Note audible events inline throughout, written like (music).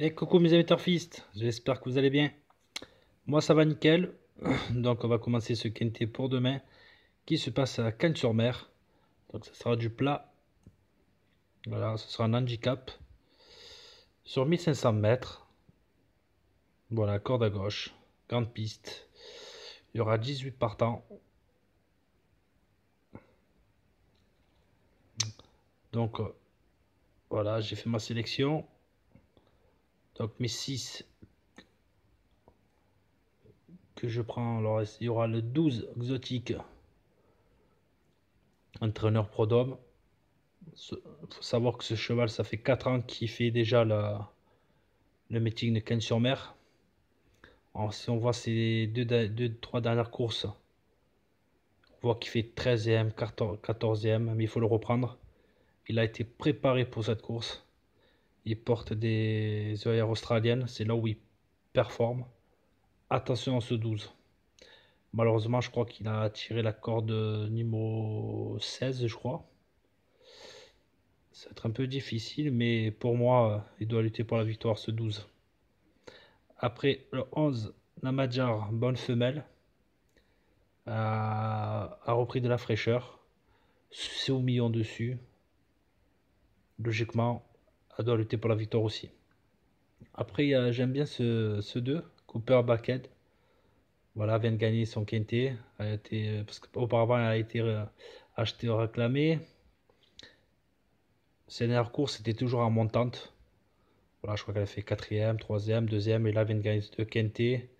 Et eh, coucou mes amis turfistes, j'espère que vous allez bien. Moi ça va nickel, (clears throat) donc on va commencer ce quinté pour demain qui se passe à Cannes-sur-Mer. Donc ça sera du plat, voilà, ce sera un handicap sur 1500 mètres. Voilà, corde à gauche, grande piste. Il y aura 18 partants. Donc euh, voilà, j'ai fait ma sélection. Donc mes 6 que je prends, alors il y aura le 12 exotique entraîneur prodome. Il faut savoir que ce cheval, ça fait 4 ans qu'il fait déjà le meeting de Ken sur mer. si on voit ces deux, deux, trois dernières courses, on voit qu'il fait 13e, 14e, mais il faut le reprendre. Il a été préparé pour cette course il porte des œillères australiennes, c'est là où il performe. Attention à ce 12. Malheureusement, je crois qu'il a tiré la corde numéro 16, je crois. Ça va être un peu difficile, mais pour moi, il doit lutter pour la victoire, ce 12. Après, le 11, Namajar, bonne femelle, a, a repris de la fraîcheur. C'est au million dessus. Logiquement, doit lutter pour la victoire aussi. Après, j'aime bien ce, ce 2, Cooper Backhead. Voilà, vient de gagner son quintet. A été, parce qu'auparavant, elle a été euh, euh, achetée, réclamée. Ses dernières courses c'était toujours en montante. Voilà, je crois qu'elle a fait 4ème, 3ème, 2ème. Et là, vient de gagner ce quintet.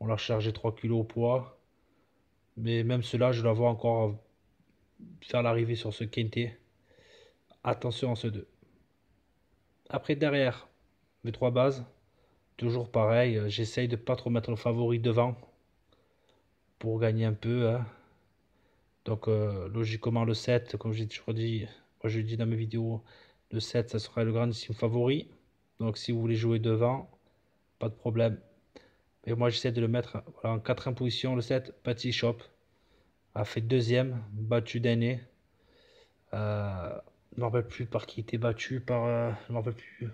On l'a rechargé 3 kilos au poids. Mais même cela, je la vois encore faire l'arrivée sur ce quinté. Attention à ce 2. Après, derrière, mes trois bases, toujours pareil, euh, j'essaye de pas trop mettre le favori devant pour gagner un peu. Hein. Donc, euh, logiquement, le 7, comme j'ai toujours dit, je dis dans mes vidéos, le 7, ça sera le grandissime favori. Donc, si vous voulez jouer devant, pas de problème. Mais moi, j'essaie de le mettre en 4 position. Le 7, Petit Shop a fait deuxième, battu d'année. Euh, je me rappelle plus par qui il était battu, par. Euh, je plus.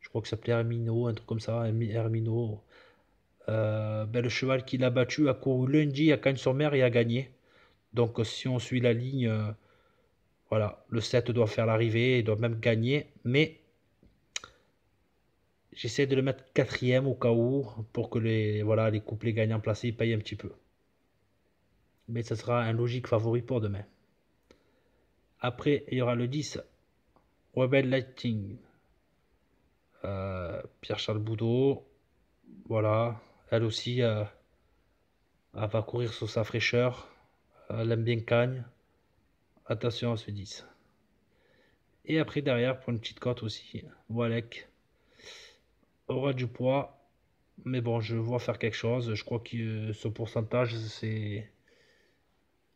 Je crois que ça s'appelait Hermino, un truc comme ça, Hermino. Euh, ben, le cheval qui l'a battu a couru lundi à Cagnes-sur-Mer et a gagné. Donc euh, si on suit la ligne, voilà, le 7 doit faire l'arrivée et doit même gagner. Mais j'essaie de le mettre quatrième au cas où pour que les, voilà, les couplets gagnants placés payent un petit peu. Mais ce sera un logique favori pour demain. Après, il y aura le 10, Rebel Lighting. Euh, Pierre-Charles Boudot. Voilà. Elle aussi, euh, elle va courir sur sa fraîcheur. Elle aime bien Cagne. Attention à ce 10. Et après, derrière, pour une petite cote aussi, Walek aura du poids. Mais bon, je vois faire quelque chose. Je crois que ce pourcentage, c'est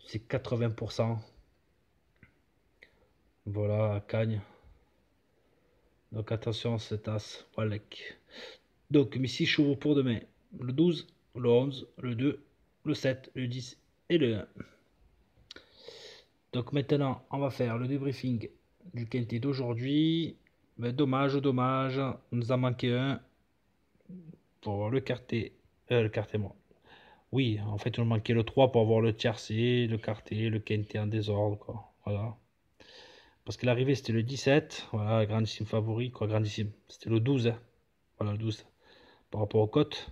80%. Voilà, Cagne. Donc attention, cet As, Walek. Donc mes 6 chevaux pour demain. Le 12, le 11, le 2, le 7, le 10 et le 1. Donc maintenant, on va faire le débriefing du quintet d'aujourd'hui. Mais dommage, dommage, on nous a manqué un pour avoir le quartier Euh, le quartier moi. Oui, en fait, on manquait le 3 pour avoir le tiercé, le quartier le quintet en désordre. Quoi. Voilà. Parce que l'arrivée c'était le 17, voilà, grandissime favori, quoi, grandissime. C'était le 12, hein. voilà, le 12, par rapport aux cotes.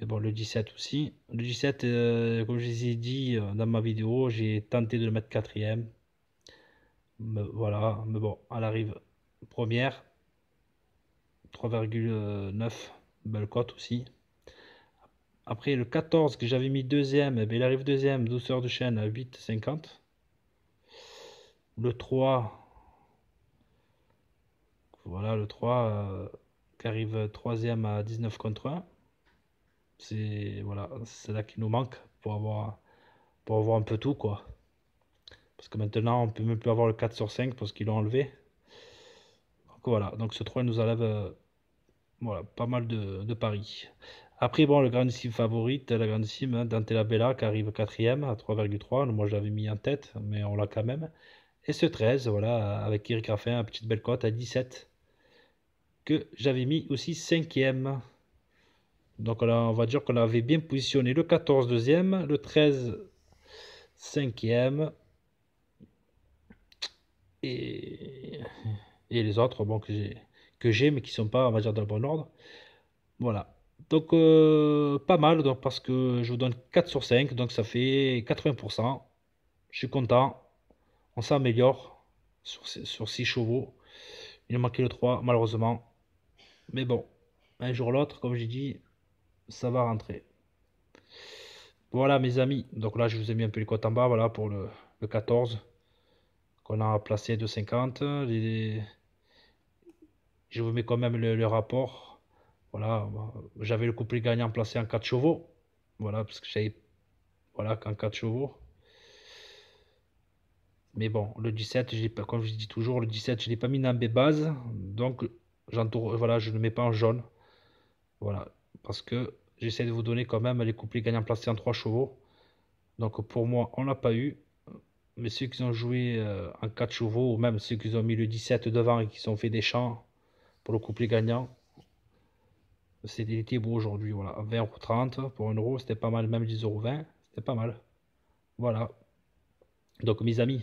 Mais bon, le 17 aussi. Le 17, euh, comme je vous ai dit euh, dans ma vidéo, j'ai tenté de le mettre quatrième. Mais voilà, mais bon, à l'arrivée première. 3,9, belle cote aussi. Après le 14 que j'avais mis deuxième, eh ben, il arrive deuxième, douceur de chaîne à 8,50 le 3. Voilà, le 3 euh, qui arrive 3 troisième à 19 contre 1. C'est voilà, c'est là qui nous manque pour avoir, pour avoir un peu tout. quoi. Parce que maintenant, on peut même plus avoir le 4 sur 5 parce qu'ils l'ont enlevé. Donc voilà, donc ce 3 nous enlève euh, voilà, pas mal de, de paris. Après, bon, le grandissime favorite, la grandissime, hein, Dante Labella, qui arrive 4 quatrième à 3,3. Moi, je l'avais mis en tête, mais on l'a quand même. Et ce 13, voilà, avec Eric Raffin, une petite belle cote à 17, que j'avais mis aussi 5 5e Donc là, on va dire qu'on avait bien positionné le 14 deuxième, le 13 cinquième, et, et les autres bon, que j'ai mais qui sont pas on va dire dans le bon ordre voilà donc euh, pas mal donc parce que je vous donne 4 sur 5 donc ça fait 80% je suis content on s'améliore sur, sur 6 chevaux. Il a manqué le 3, malheureusement. Mais bon, un jour ou l'autre, comme j'ai dit, ça va rentrer. Voilà mes amis, donc là je vous ai mis un peu les cotes en bas, voilà pour le, 14 qu'on a placé de 50. Je vous mets quand même le, rapport. Voilà, j'avais le couple gagnant placé en 4 chevaux. Voilà, parce que j'avais voilà qu'en 4 chevaux. Mais bon, le 17, pas, comme je dis toujours, le 17, je ne l'ai pas mis dans B base. Donc, voilà, je ne mets pas en jaune. Voilà, parce que j'essaie de vous donner quand même les couplets gagnants placés en 3 chevaux. Donc, pour moi, on n'a pas eu. Mais ceux qui ont joué euh, en 4 chevaux, ou même ceux qui ont mis le 17 devant et qui ont fait des champs pour le couplet gagnant, c'était beau aujourd'hui. Voilà, 20,30€ pour 1 euro, c'était pas mal. Même 20, c'était pas mal. Voilà. Donc, mes amis.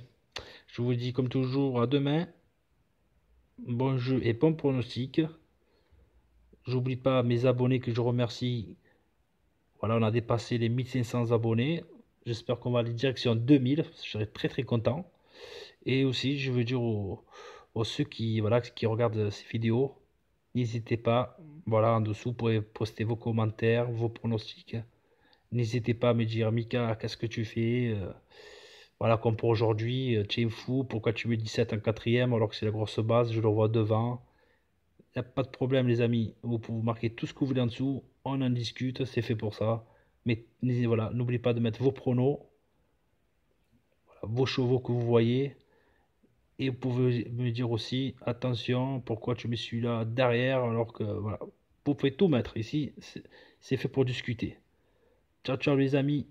Je vous dis comme toujours à demain. Bon jeu et bon pronostic. J'oublie pas mes abonnés que je remercie. Voilà, on a dépassé les 1500 abonnés. J'espère qu'on va aller direction 2000. Je serai très très content. Et aussi, je veux dire aux, ceux qui, voilà, qui regardent ces vidéos, n'hésitez pas. Voilà, en dessous, vous pouvez poster vos commentaires, vos pronostics. N'hésitez pas à me dire, Mika, qu'est-ce que tu fais euh, voilà, comme pour aujourd'hui, euh, tu fou, pourquoi tu mets 17 en quatrième alors que c'est la grosse base, je le vois devant. Il n'y a pas de problème, les amis. Vous pouvez marquer tout ce que vous voulez en dessous, on en discute, c'est fait pour ça. Mais voilà, n'oubliez pas de mettre vos pronos, vos chevaux que vous voyez. Et vous pouvez me dire aussi, attention, pourquoi tu mets celui-là derrière alors que voilà, vous pouvez tout mettre ici, c'est fait pour discuter. Ciao, ciao les amis.